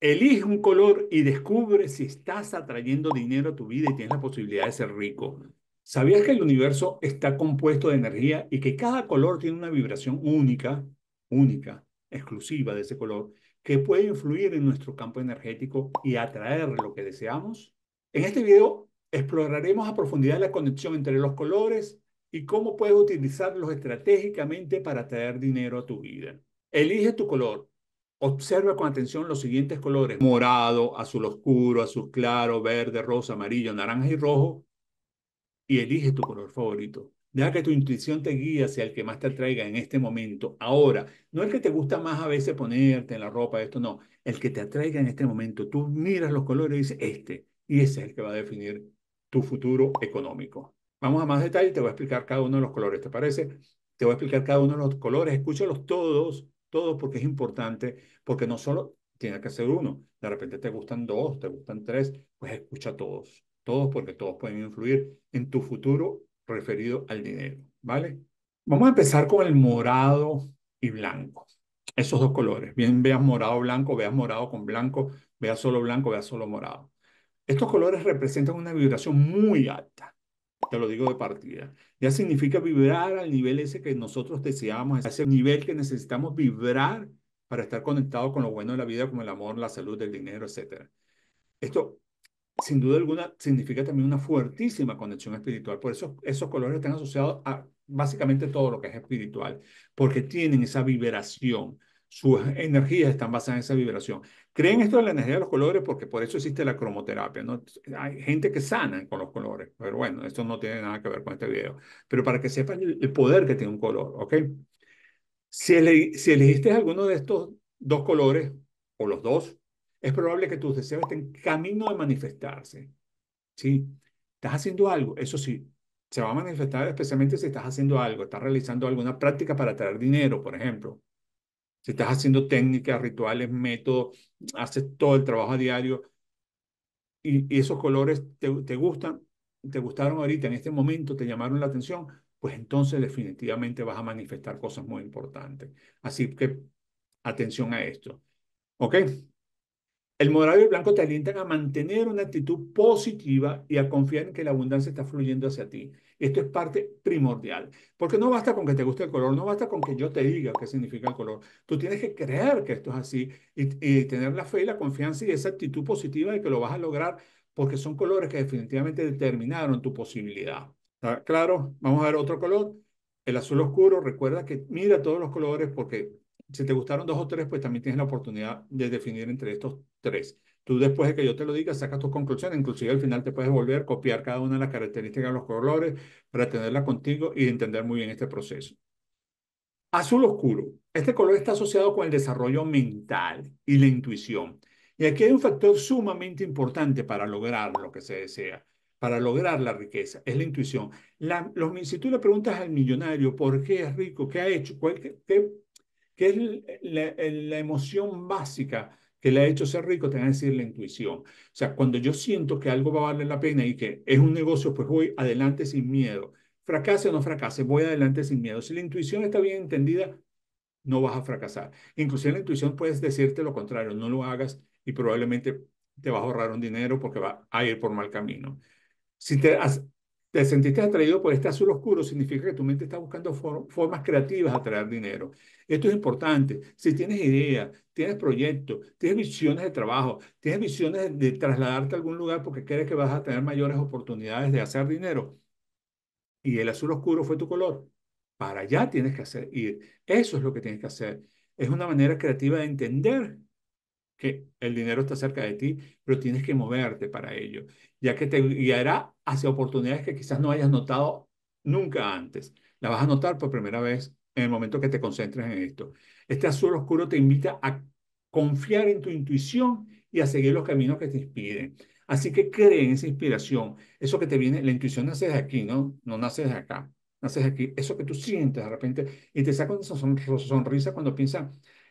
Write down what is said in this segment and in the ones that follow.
Elige un color y descubre si estás atrayendo dinero a tu vida y tienes la posibilidad de ser rico. ¿Sabías que el universo está compuesto de energía y que cada color tiene una vibración única, única, exclusiva de ese color, que puede influir en nuestro campo energético y atraer lo que deseamos? En este video exploraremos a profundidad la conexión entre los colores y cómo puedes utilizarlos estratégicamente para atraer dinero a tu vida. Elige tu color Observa con atención los siguientes colores, morado, azul oscuro, azul claro, verde, rosa, amarillo, naranja y rojo, y elige tu color favorito. Deja que tu intuición te guíe hacia el que más te atraiga en este momento, ahora. No el que te gusta más a veces ponerte en la ropa, esto no. El que te atraiga en este momento. Tú miras los colores y dices, este. Y ese es el que va a definir tu futuro económico. Vamos a más detalle, te voy a explicar cada uno de los colores, ¿te parece? Te voy a explicar cada uno de los colores, escúchalos todos todo porque es importante, porque no solo tiene que ser uno, de repente te gustan dos, te gustan tres, pues escucha a todos, todos porque todos pueden influir en tu futuro referido al dinero, ¿vale? Vamos a empezar con el morado y blanco. Esos dos colores. Bien, veas morado, blanco, veas morado con blanco, veas solo blanco, veas solo morado. Estos colores representan una vibración muy alta te lo digo de partida. Ya significa vibrar al nivel ese que nosotros deseamos, ese nivel que necesitamos vibrar para estar conectado con lo bueno de la vida, como el amor, la salud, el dinero, etc. Esto, sin duda alguna, significa también una fuertísima conexión espiritual. Por eso esos colores están asociados a básicamente todo lo que es espiritual, porque tienen esa vibración, sus energías están basadas en esa vibración. Creen esto de la energía de los colores porque por eso existe la cromoterapia. ¿no? Hay gente que sana con los colores, pero bueno, esto no tiene nada que ver con este video. Pero para que sepan el poder que tiene un color, ¿ok? Si, elegiste alguno de estos dos colores o los dos, es probable que tus deseos estén camino de manifestarse. ¿Sí? Estás haciendo algo, eso sí, se va a manifestar especialmente si estás haciendo algo, estás realizando alguna práctica para traer dinero, por ejemplo si estás haciendo técnicas, rituales, métodos, haces todo el trabajo a diario y, esos colores te, te, gustan, te gustaron ahorita, en este momento te llamaron la atención, pues entonces definitivamente vas a manifestar cosas muy importantes. Así que atención a esto. ¿Ok? El morado y el blanco te alientan a mantener una actitud positiva y a confiar en que la abundancia está fluyendo hacia ti. Esto es parte primordial, porque no basta con que te guste el color, no basta con que yo te diga qué significa el color. Tú tienes que creer que esto es así y, tener la fe y la confianza y esa actitud positiva de que lo vas a lograr, porque son colores que definitivamente determinaron tu posibilidad. claro? Vamos a ver otro color. El azul oscuro, recuerda que mira todos los colores porque si te gustaron dos o tres, pues también tienes la oportunidad de definir entre estos tres. Tú después de que yo te lo diga, sacas tus conclusiones, inclusive al final te puedes volver, copiar cada una de las características de los colores para tenerla contigo y entender muy bien este proceso. Azul oscuro. Este color está asociado con el desarrollo mental y la intuición. Y aquí hay un factor sumamente importante para lograr lo que se desea, para lograr la riqueza, es la intuición. La, los, si tú le preguntas al millonario por qué es rico, qué ha hecho, qué que es la, emoción básica que le ha hecho ser rico, te van a decir la intuición. O sea, cuando yo siento que algo va a valer la pena y que es un negocio, pues voy adelante sin miedo. Fracase o no fracase, voy adelante sin miedo. Si la intuición está bien entendida, no vas a fracasar. Inclusive la intuición puedes decirte lo contrario, no lo hagas y probablemente te vas a ahorrar un dinero porque va a ir por mal camino. Si te te sentiste atraído por este azul oscuro, significa que tu mente está buscando formas creativas de atraer dinero. Esto es importante. Si tienes ideas, tienes proyectos, tienes visiones de trabajo, tienes visiones de, trasladarte a algún lugar porque crees que vas a tener mayores oportunidades de hacer dinero y el azul oscuro fue tu color, para allá tienes que hacer ir. Eso es lo que tienes que hacer. Es una manera creativa de entender que el dinero está cerca de ti, pero tienes que moverte para ello, ya que te guiará hacia oportunidades que quizás no hayas notado nunca antes. La vas a notar por primera vez en el momento que te concentres en esto. Este azul oscuro te invita a confiar en tu intuición y a seguir los caminos que te inspiren. Así que cree en esa inspiración, eso que te viene, la intuición nace de aquí, ¿no? No nace de acá, nace de aquí, eso que tú sientes de repente y te saca una sonrisa cuando piensas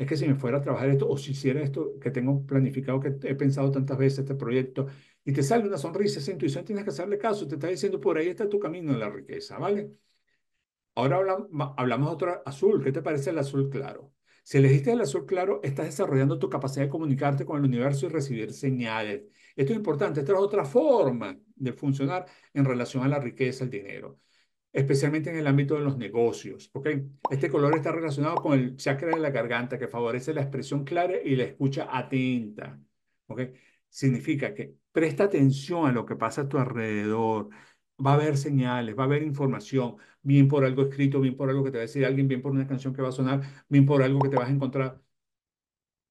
es que si me fuera a trabajar esto o si hiciera esto que tengo planificado, que he pensado tantas veces este proyecto, y te sale una sonrisa, esa intuición tienes que hacerle caso, te está diciendo por ahí está tu camino en la riqueza, ¿vale? Ahora hablamos, de otro azul, ¿qué te parece el azul claro? Si elegiste el azul claro, estás desarrollando tu capacidad de comunicarte con el universo y recibir señales. Esto es importante, esta es otra forma de funcionar en relación a la riqueza, el dinero especialmente en el ámbito de los negocios. Este color está relacionado con el chakra de la garganta que favorece la expresión clara y la escucha atenta. ¿okay? Significa que presta atención a lo que pasa a tu alrededor. Va a haber señales, va a haber información, bien por algo escrito, bien por algo que te va a decir alguien, bien por una canción que va a sonar, bien por algo que te vas a encontrar.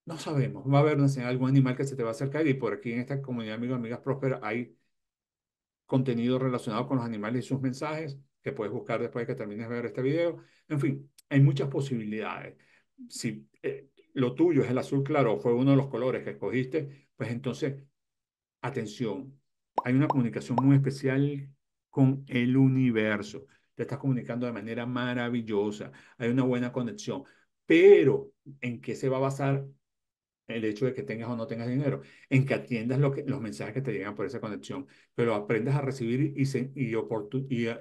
No sabemos, va a haber una señal, algún animal que se te va a acercar y por aquí en esta comunidad, amigos, amigas prósperas, hay contenido relacionado con los animales y sus mensajes que puedes buscar después de que termines de ver este video. En fin, hay muchas posibilidades. Si eh, lo tuyo es el azul claro, fue uno de los colores que escogiste, pues entonces, atención, hay una comunicación muy especial con el universo. Te estás comunicando de manera maravillosa, hay una buena conexión, pero ¿en qué se va a basar el hecho de que tengas o no tengas dinero, en que atiendas los mensajes que te llegan por esa conexión, pero aprendas a recibir y, se, y, eh,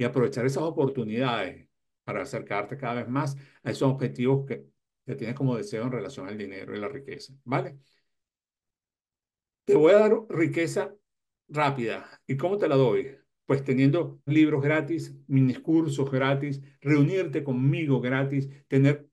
y aprovechar esas oportunidades para acercarte cada vez más a esos objetivos que, que tienes como deseo en relación al dinero y la riqueza, ¿vale? Te voy a dar riqueza rápida. ¿Y cómo te la doy? Pues teniendo libros gratis, cursos gratis, reunirte conmigo gratis, tener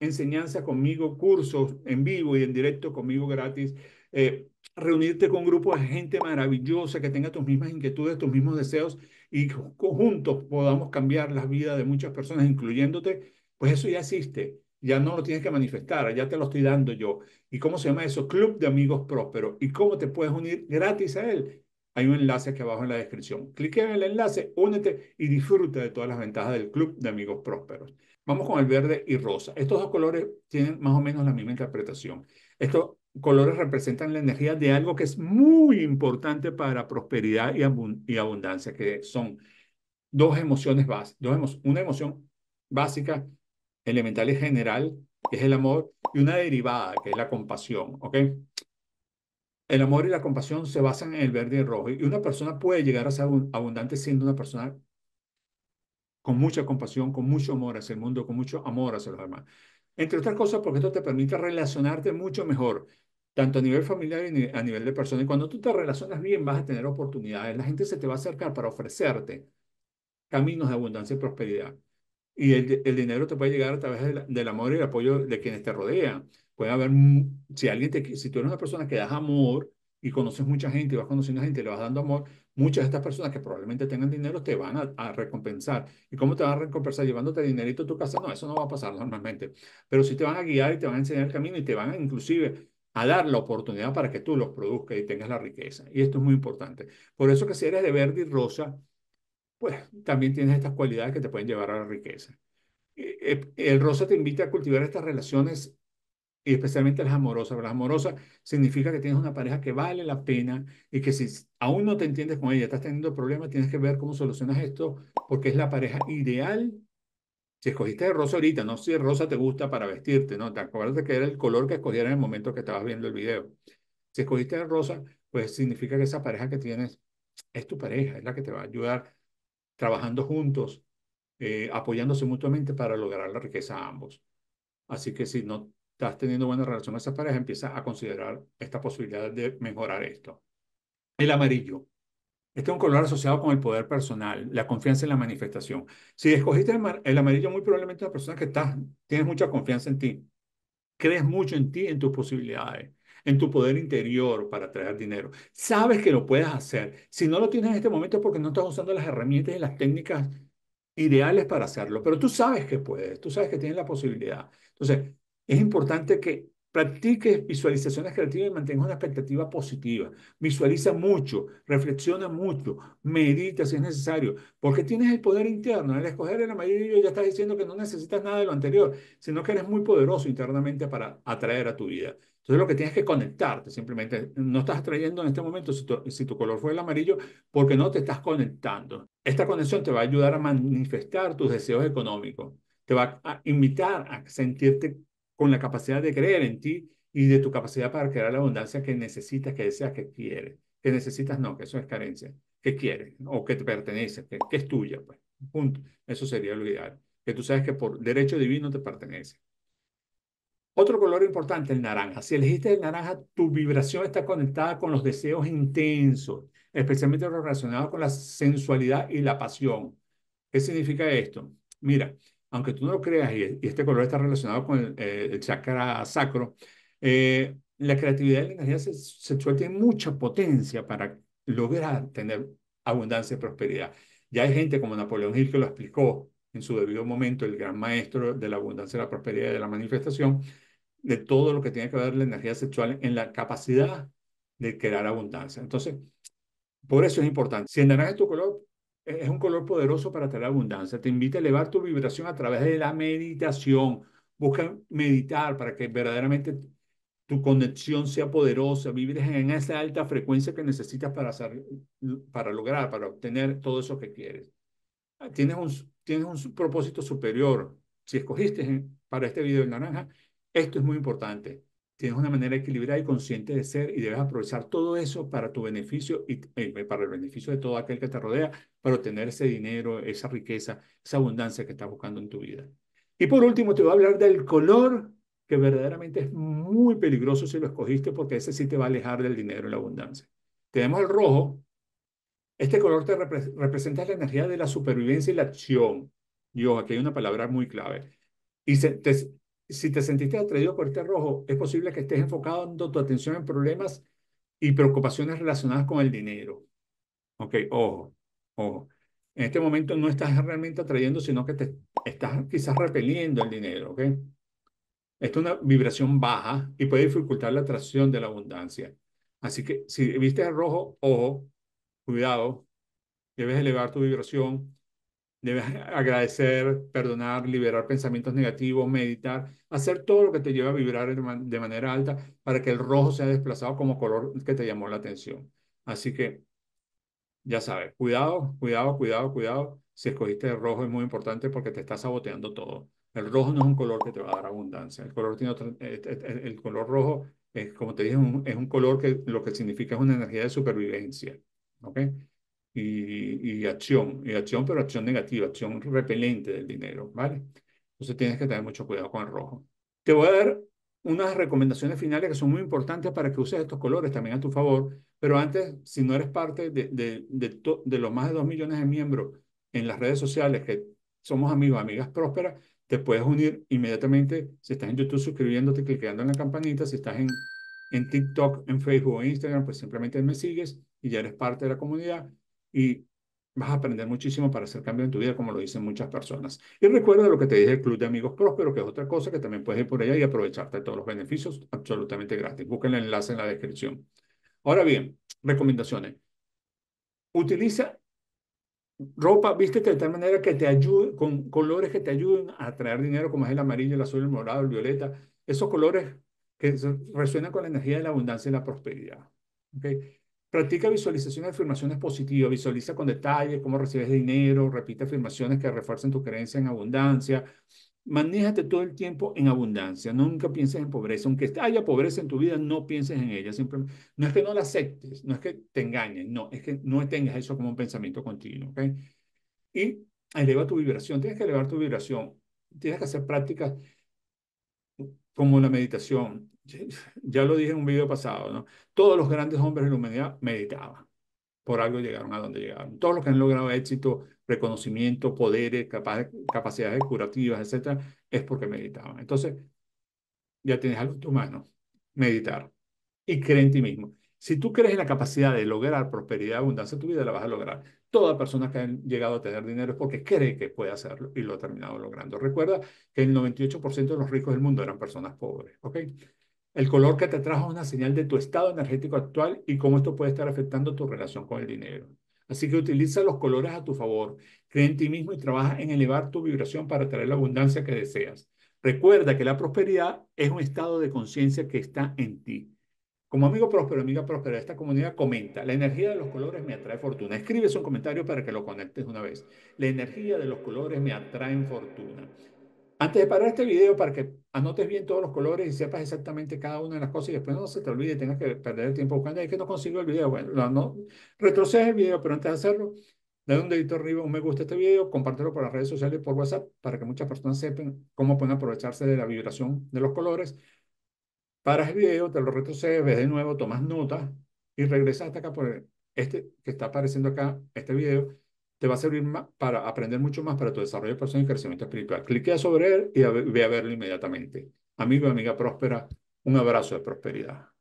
enseñanza conmigo, cursos en vivo y en directo conmigo gratis, eh, reunirte con un grupo de gente maravillosa que tenga tus mismas inquietudes, tus mismos deseos y juntos podamos cambiar las vidas de muchas personas, incluyéndote, pues eso ya existe. Ya no lo tienes que manifestar, ya te lo estoy dando yo. ¿Y cómo se llama eso? Club de Amigos Prósperos. ¿Y cómo te puedes unir gratis a él? Hay un enlace aquí abajo en la descripción. Clique en el enlace, únete y disfruta de todas las ventajas del Club de Amigos Prósperos. Vamos con el verde y rosa. Estos dos colores tienen más o menos la misma interpretación. Esto colores representan la energía de algo que es muy importante para prosperidad y, abundancia, que son dos emociones básicas, una emoción básica, elemental y general, que es el amor, y una derivada, que es la compasión, ¿ok? El amor y la compasión se basan en el verde y el rojo, y una persona puede llegar a ser abundante siendo una persona con mucha compasión, con mucho amor hacia el mundo, con mucho amor hacia los demás. Entre otras cosas, porque esto te permite relacionarte mucho mejor tanto a nivel familiar y a nivel de persona. Y cuando tú te relacionas bien, vas a tener oportunidades. La gente se te va a acercar para ofrecerte caminos de abundancia y prosperidad. Y el, el dinero te puede llegar a través del, amor y el apoyo de quienes te rodean. Puede haber, si alguien te, si tú eres una persona que das amor y conoces mucha gente y vas conociendo gente y le vas dando amor, muchas de estas personas que probablemente tengan dinero te van a, recompensar. ¿Y cómo te van a recompensar? Llevándote dinerito a tu casa. No, eso no va a pasar normalmente. Pero sí te van a guiar y te van a enseñar el camino y te van a inclusive a dar la oportunidad para que tú los produzcas y tengas la riqueza. Y esto es muy importante. Por eso que si eres de verde y rosa, pues también tienes estas cualidades que te pueden llevar a la riqueza. Eh, eh, el rosa te invita a cultivar estas relaciones y especialmente las amorosas. Las amorosas significa que tienes una pareja que vale la pena y que si aún no te entiendes con ella, estás teniendo problemas, tienes que ver cómo solucionas esto porque es la pareja ideal si escogiste el rosa ahorita, no si el rosa te gusta para vestirte, ¿no? Te acuerdas que era el color que escogieron en el momento que estabas viendo el video. Si escogiste el rosa, pues significa que esa pareja que tienes es tu pareja, es la que te va a ayudar trabajando juntos, eh, apoyándose mutuamente para lograr la riqueza a ambos. Así que si no estás teniendo buena relación con esa pareja, empieza a considerar esta posibilidad de mejorar esto. El amarillo. Este es un color asociado con el poder personal, la confianza en la manifestación. Si escogiste el, amarillo, muy probablemente una persona que estás, tienes mucha confianza en ti, crees mucho en ti, en tus posibilidades, en tu poder interior para traer dinero. Sabes que lo puedes hacer. Si no lo tienes en este momento es porque no estás usando las herramientas y las técnicas ideales para hacerlo, pero tú sabes que puedes, tú sabes que tienes la posibilidad. Entonces, es importante que Practique visualizaciones creativas y mantenga una expectativa positiva. Visualiza mucho, reflexiona mucho, medita si es necesario, porque tienes el poder interno. Al escoger el amarillo ya estás diciendo que no necesitas nada de lo anterior, sino que eres muy poderoso internamente para atraer a tu vida. Entonces lo que tienes que conectarte, simplemente no estás atrayendo en este momento si tu, si tu color fue el amarillo porque no te estás conectando. Esta conexión te va a ayudar a manifestar tus deseos económicos, te va a invitar a sentirte con la capacidad de creer en ti y de tu capacidad para crear la abundancia que necesitas, que deseas, que quieres. Que necesitas, no, que eso es carencia, que quieres o que te pertenece, que, es tuya, pues. Punto. Eso sería lo ideal. Que tú sabes que por derecho divino te pertenece. Otro color importante, el naranja. Si elegiste el naranja, tu vibración está conectada con los deseos intensos, especialmente relacionados con la sensualidad y la pasión. ¿Qué significa esto? Mira, aunque tú no lo creas, y, este color está relacionado con el, eh, chakra sacro, eh, la creatividad y la energía sexual tienen mucha potencia para lograr tener abundancia y prosperidad. Ya hay gente como Napoleón Hill que lo explicó en su debido momento, el gran maestro de la abundancia, la prosperidad y de la manifestación, de todo lo que tiene que ver la energía sexual en la capacidad de crear abundancia. Entonces, por eso es importante. Si el naranja tu color, es un color poderoso para tener abundancia. Te invita a elevar tu vibración a través de la meditación. Busca meditar para que verdaderamente tu conexión sea poderosa, vibres en esa alta frecuencia que necesitas para, para lograr, para obtener todo eso que quieres. Ah, tienes un, tienes un propósito superior. Si escogiste eh, para este video el naranja, esto es muy importante tienes una manera equilibrada y consciente de ser y debes aprovechar todo eso para tu beneficio y eh, para el beneficio de todo aquel que te rodea, para obtener ese dinero, esa riqueza, esa abundancia que estás buscando en tu vida. Y por último, te voy a hablar del color, que verdaderamente es muy peligroso si lo escogiste porque ese sí te va a alejar del dinero y la abundancia. Tenemos el rojo. Este color te representa la energía de la supervivencia y la acción. Dios, aquí hay una palabra muy clave. Y se, te, si te sentiste atraído por este rojo, es posible que estés enfocando tu atención en problemas y preocupaciones relacionadas con el dinero. Ok, ojo, ojo. En este momento no estás realmente atrayendo, sino que te estás quizás repeliendo el dinero, ¿ok? Esta es una vibración baja y puede dificultar la atracción de la abundancia. Así que si viste el rojo, ojo, cuidado, debes elevar tu vibración Debes agradecer, perdonar, liberar pensamientos negativos, meditar, hacer todo lo que te lleve a vibrar de manera alta para que el rojo sea desplazado como color que te llamó la atención. Así que, ya sabes, cuidado, cuidado, cuidado, cuidado. Si escogiste el rojo es muy importante porque te está saboteando todo. El rojo no es un color que te va a dar abundancia. El color, tiene eh, eh, eh, el color rojo, es, como te dije, es un color que lo que significa es una energía de supervivencia. ¿okay? y, acción, y acción, pero acción negativa, acción repelente del dinero, ¿vale? Entonces tienes que tener mucho cuidado con el rojo. Te voy a dar unas recomendaciones finales que son muy importantes para que uses estos colores también a tu favor, pero antes, si no eres parte de, de, de, los más de 2 millones de miembros en las redes sociales, que somos amigos, amigas prósperas, te puedes unir inmediatamente si estás en YouTube suscribiéndote, clickeando en la campanita, si estás en, en TikTok, en Facebook o Instagram, pues simplemente me sigues y ya eres parte de la comunidad y vas a aprender muchísimo para hacer cambios en tu vida, como lo dicen muchas personas. Y recuerda lo que te dije el Club de Amigos próspero que es otra cosa que también puedes ir por allá y aprovecharte de todos los beneficios absolutamente gratis. Busca el enlace en la descripción. Ahora bien, recomendaciones. Utiliza ropa, viste de tal manera que te ayude, con colores que te ayuden a atraer dinero, como es el amarillo, el azul, el morado, el violeta. Esos colores que resuenan con la energía de la abundancia y la prosperidad. ¿okay? Practica visualización de afirmaciones positivas. Visualiza con detalle cómo recibes dinero. Repite afirmaciones que refuercen tu creencia en abundancia. Manéjate todo el tiempo en abundancia. Nunca pienses en pobreza. Aunque haya pobreza en tu vida, no pienses en ella. Siempre, no es que no la aceptes, no es que te engañes no, es que no tengas eso como un pensamiento continuo. ¿okay? Y eleva tu vibración. Tienes que elevar tu vibración. Tienes que hacer prácticas como la meditación, ya lo dije en un video pasado, ¿no? Todos los grandes hombres de la humanidad meditaban. Por algo llegaron a donde llegaron. Todos los que han logrado éxito, reconocimiento, poderes, capacidades curativas, etcétera, es porque meditaban. Entonces, ya tienes algo en tu mano. Meditar. Y cree en ti mismo. Si tú crees en la capacidad de lograr prosperidad, abundancia en tu vida, la vas a lograr. Toda persona que ha llegado a tener dinero es porque cree que puede hacerlo y lo ha terminado logrando. Recuerda que el 98% de los ricos del mundo eran personas pobres. ¿ok? El color que te trajo es una señal de tu estado energético actual y cómo esto puede estar afectando tu relación con el dinero. Así que utiliza los colores a tu favor, cree en ti mismo y trabaja en elevar tu vibración para traer la abundancia que deseas. Recuerda que la prosperidad es un estado de conciencia que está en ti. Como amigo próspero, amiga próspera, esta comunidad comenta, la energía de los colores me atrae fortuna. Escribe un comentario para que lo conectes una vez. La energía de los colores me atrae fortuna. Antes de parar este video, para que anotes bien todos los colores y sepas exactamente cada una de las cosas y después no se te olvide, tengas que perder el tiempo buscando, ¿Y que no consigo el video. Bueno, no, el video, pero antes de hacerlo, dale un dedito arriba, un me gusta a este video, compártelo por las redes sociales, por WhatsApp, para que muchas personas sepan cómo pueden aprovecharse de la vibración de los colores. Paras el video, te lo retrocedes, ves de nuevo, tomas notas y regresas hasta acá por este que está apareciendo acá, este video te va a servir para aprender mucho más para tu desarrollo personal y crecimiento espiritual. Cliquea sobre él y ve a verlo inmediatamente. Amigo y amiga próspera, un abrazo de prosperidad.